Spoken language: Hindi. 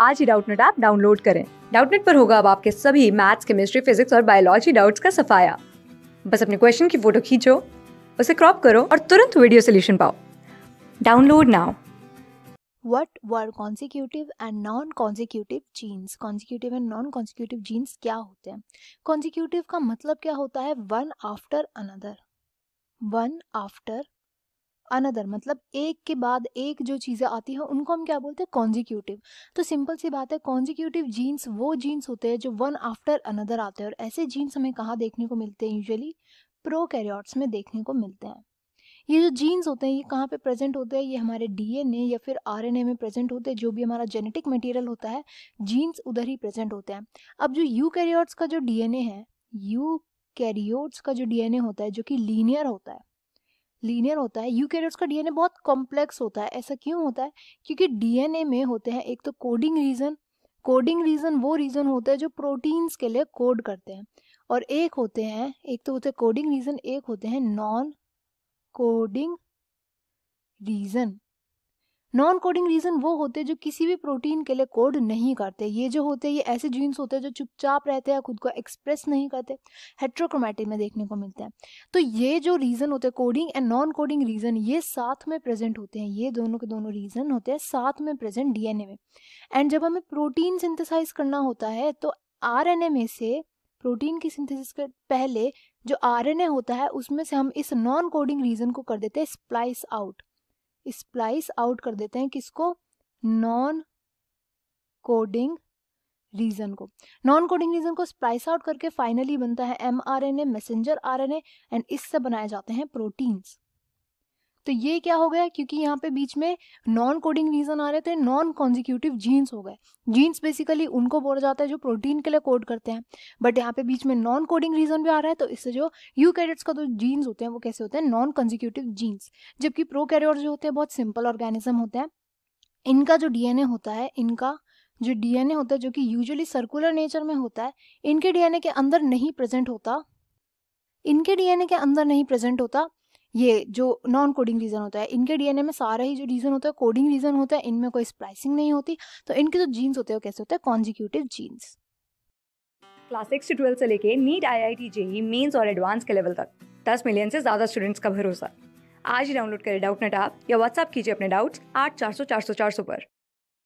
आज ही डाउटनेट ऐप डाउनलोड करें डाउटनेट पर होगा अब आपके सभी मैथ्स केमिस्ट्री फिजिक्स और बायोलॉजी डाउट्स का सफाया बस अपने क्वेश्चन की फोटो खींचो उसे क्रॉप करो और तुरंत वीडियो सोल्यूशन पाओ download now what are consecutive and non consecutive genes consecutive and non consecutive genes क्या होते हैं कॉन्जिक्यूटिव का मतलब क्या होता है one after another one after another मतलब एक के बाद एक जो चीज़ें आती हैं उनको हम क्या बोलते हैं कॉन्जिक्यूटिव तो सिंपल सी बात है कॉन्जिक्यूटिव जीन्स वो जीन्स होते हैं जो वन आफ्टर अनदर आते हैं और ऐसे जीन्स हमें कहाँ देखने को मिलते हैं यूजली प्रो में देखने को मिलते हैं ये जो जीन्स होते हैं ये कहाँ पे प्रेजेंट होते हैं ये हमारे डीएनए या फिर आरएनए में प्रेजेंट होते हैं जो भी हमारा जेनेटिक मटेरियल होता है जीन्स उधर ही प्रेजेंट होते हैं अब जो यू का जो डीएनए है यू का जो डीएनए होता है जो कि लीनियर होता है लीनियर होता है यूकैरियोट्स का डीएनए बहुत कॉम्प्लेक्स होता है ऐसा क्यों होता है क्योंकि डीएनए में होते हैं एक तो कोडिंग रीजन कोडिंग रीजन वो रीजन होता है जो प्रोटीन्स के लिए कोड करते हैं और एक होते हैं एक तो होते हैं कोडिंग रीजन एक होते हैं non coding region non coding region वो होते हैं जो किसी भी प्रोटीन के लिए कोड नहीं करते ये जो होते हैं ये ऐसे जीन्स होते हैं जो चुपचाप रहते हैं खुद को एक्सप्रेस नहीं करते हेट्रोक्रोमेटिक में देखने को मिलते हैं तो ये जो रीज़न होते हैं coding and non coding region ये साथ में प्रेजेंट होते हैं ये दोनों के दोनों रीज़न होते हैं साथ में प्रेजेंट डीएनए में एंड जब हमें प्रोटीन सिंथेसाइज करना होता है तो आर में से प्रोटीन की सिंथेसिस के पहले जो आरएनए होता है उसमें से हम इस नॉन कोडिंग रीजन को कर देते हैं स्प्लाइस आउट स्प्लाइस आउट कर देते हैं किसको नॉन कोडिंग रीजन को नॉन कोडिंग रीजन को स्प्लाइस आउट करके फाइनली बनता है M R N A messenger R N A and इससे बनाए जाते हैं प्रोटीन्स तो ये क्या हो गया क्योंकि यहाँ पे बीच में नॉन कोडिंग रीजन आ रहे थे नॉन कॉन्जिक्यूटिव जीन्स हो गए जीन्स बेसिकली उनको बोला जाता है जो प्रोटीन के लिए कोड करते हैं बट यहाँ पे बीच में नॉन कोडिंग रीजन भी आ रहा है तो इससे जो यू कैडेट्स का जो तो जीन्स होते हैं वो कैसे होते हैं नॉन कॉन्जिक्यूटिव जीन्स जबकि प्रो जो होते हैं बहुत सिंपल ऑर्गेनिज्म होते हैं इनका जो डीएनए होता है इनका जो डीएनए होता है जो कि यूजुअली सर्कुलर नेचर में होता है इनके डीएनए के अंदर नहीं प्रेजेंट होता इनके डीएनए के अंदर नहीं प्रेजेंट होता ये जो नॉन कोडिंग रीजन होता है इनके डीएनए में सारा ही जो रीजन होता है कोडिंग रीजन होता है इनमें कोई स्प्लाइसिंग नहीं होती तो इनके जो जीन्स होते हैं वो कैसे होते हैं कॉन्जिक्यूटिव जीन्स क्लास सिक्स से ट्वेल्थ से लेके NEET I I T JEE mains और एडवांस के लेवल तक दस मिलियन से ज़्यादा स्टूडेंट्स का भरोसा आज ही डाउनलोड करें डाउट नेट आप या व्हाट्सअप कीजिए अपने डाउट्स आठ चार सौ चार सौ चार सौ पर